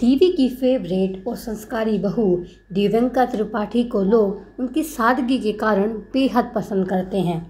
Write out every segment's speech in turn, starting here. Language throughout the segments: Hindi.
टीवी की फेवरेट और संस्कारी बहू दिव्यंका त्रिपाठी को लोग उनकी सादगी के कारण बेहद पसंद करते हैं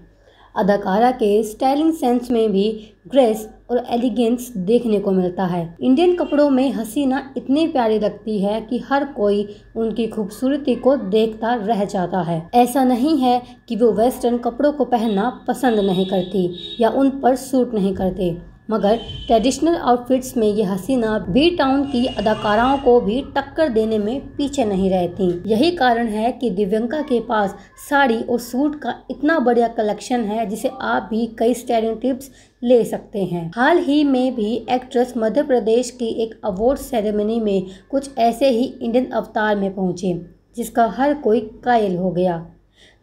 अदाकारा के स्टाइलिंग सेंस में भी ग्रेस और एलिगेंस देखने को मिलता है इंडियन कपड़ों में हसीना इतनी प्यारी लगती है कि हर कोई उनकी खूबसूरती को देखता रह जाता है ऐसा नहीं है कि वो वेस्टर्न कपड़ों को पहनना पसंद नहीं करती या उन पर सूट नहीं करते मगर ट्रेडिशनल आउटफिट्स में ये हसीना बी टाउन की अदाकाराओं को भी टक्कर देने में पीछे नहीं रहती यही कारण है कि दिव्यंका के पास साड़ी और सूट का इतना बढ़िया कलेक्शन है जिसे आप भी कई स्टाइलिंग टिप्स ले सकते हैं हाल ही में भी एक्ट्रेस मध्य प्रदेश की एक अवार्ड सेरेमनी में कुछ ऐसे ही इंडियन अवतार में पहुंचे जिसका हर कोई कायल हो गया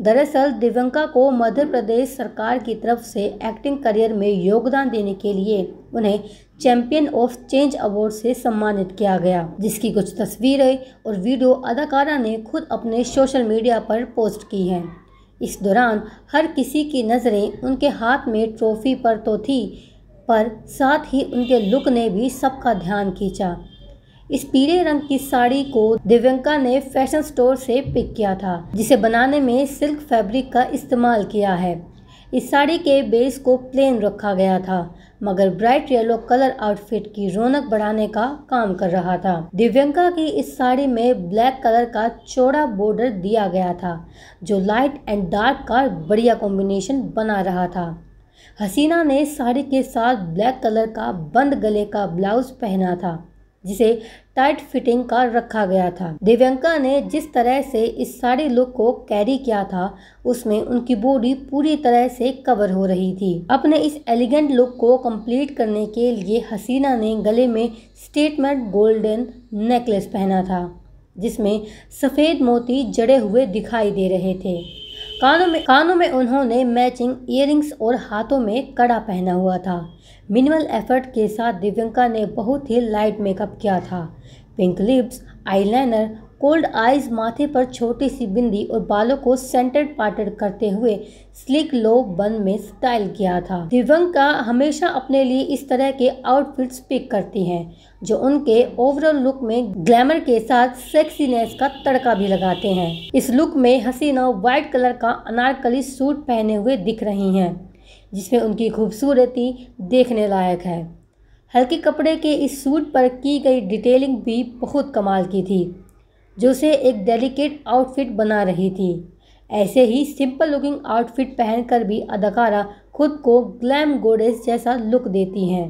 दरअसल दिवंका को मध्य प्रदेश सरकार की तरफ से एक्टिंग करियर में योगदान देने के लिए उन्हें चैंपियन ऑफ चेंज अवार्ड से सम्मानित किया गया जिसकी कुछ तस्वीरें और वीडियो अदाकारा ने खुद अपने सोशल मीडिया पर पोस्ट की हैं इस दौरान हर किसी की नज़रें उनके हाथ में ट्रॉफी पर तो थी पर साथ ही उनके लुक ने भी सबका ध्यान खींचा इस पीले रंग की साड़ी को दिव्यंका ने फैशन स्टोर से पिक किया था जिसे बनाने में सिल्क फैब्रिक का इस्तेमाल किया है इस साड़ी के बेस को प्लेन रखा गया था मगर ब्राइट येलो कलर आउटफिट की रौनक बढ़ाने का काम कर रहा था दिव्यंका की इस साड़ी में ब्लैक कलर का चौड़ा बॉर्डर दिया गया था जो लाइट एंड डार्क का बढ़िया कॉम्बिनेशन बना रहा था हसीना ने साड़ी के साथ ब्लैक कलर का बंद गले का ब्लाउज पहना था जिसे टाइट फिटिंग का रखा गया था दिव्यंका ने जिस तरह से इस साड़ी लुक को कैरी किया था उसमें उनकी बॉडी पूरी तरह से कवर हो रही थी अपने इस एलिगेंट लुक को कंप्लीट करने के लिए हसीना ने गले में स्टेटमेंट गोल्डन नेकलेस पहना था जिसमें सफ़ेद मोती जड़े हुए दिखाई दे रहे थे कानों में कानों में उन्होंने मैचिंग ईयरिंग्स और हाथों में कड़ा पहना हुआ था मिनिमल एफर्ट के साथ दिव्यंका ने बहुत ही लाइट मेकअप किया था pink lips eyeliner cold eyes माथे पर छोटी सी बिंदी और बालों को सेंटर्ड पार्टर करते हुए स्लिक लो बन में स्टाइल किया था दिवंका हमेशा अपने लिए इस तरह के आउटफिट्स पिक करती हैं जो उनके ओवरऑल लुक में ग्लैमर के साथ सेक्सीनेस का तड़का भी लगाते हैं इस लुक में हसीना व्हाइट कलर का अनारकली सूट पहने हुए दिख रही हैं जिसमें उनकी खूबसूरती देखने लायक है हल्के कपड़े के इस सूट पर की गई डिटेलिंग भी बहुत कमाल की थी जो उसे एक डेलिकेट आउटफिट बना रही थी ऐसे ही सिंपल लुकिंग आउटफिट पहनकर भी अदाकारा खुद को ग्लैम गोडेस जैसा लुक देती हैं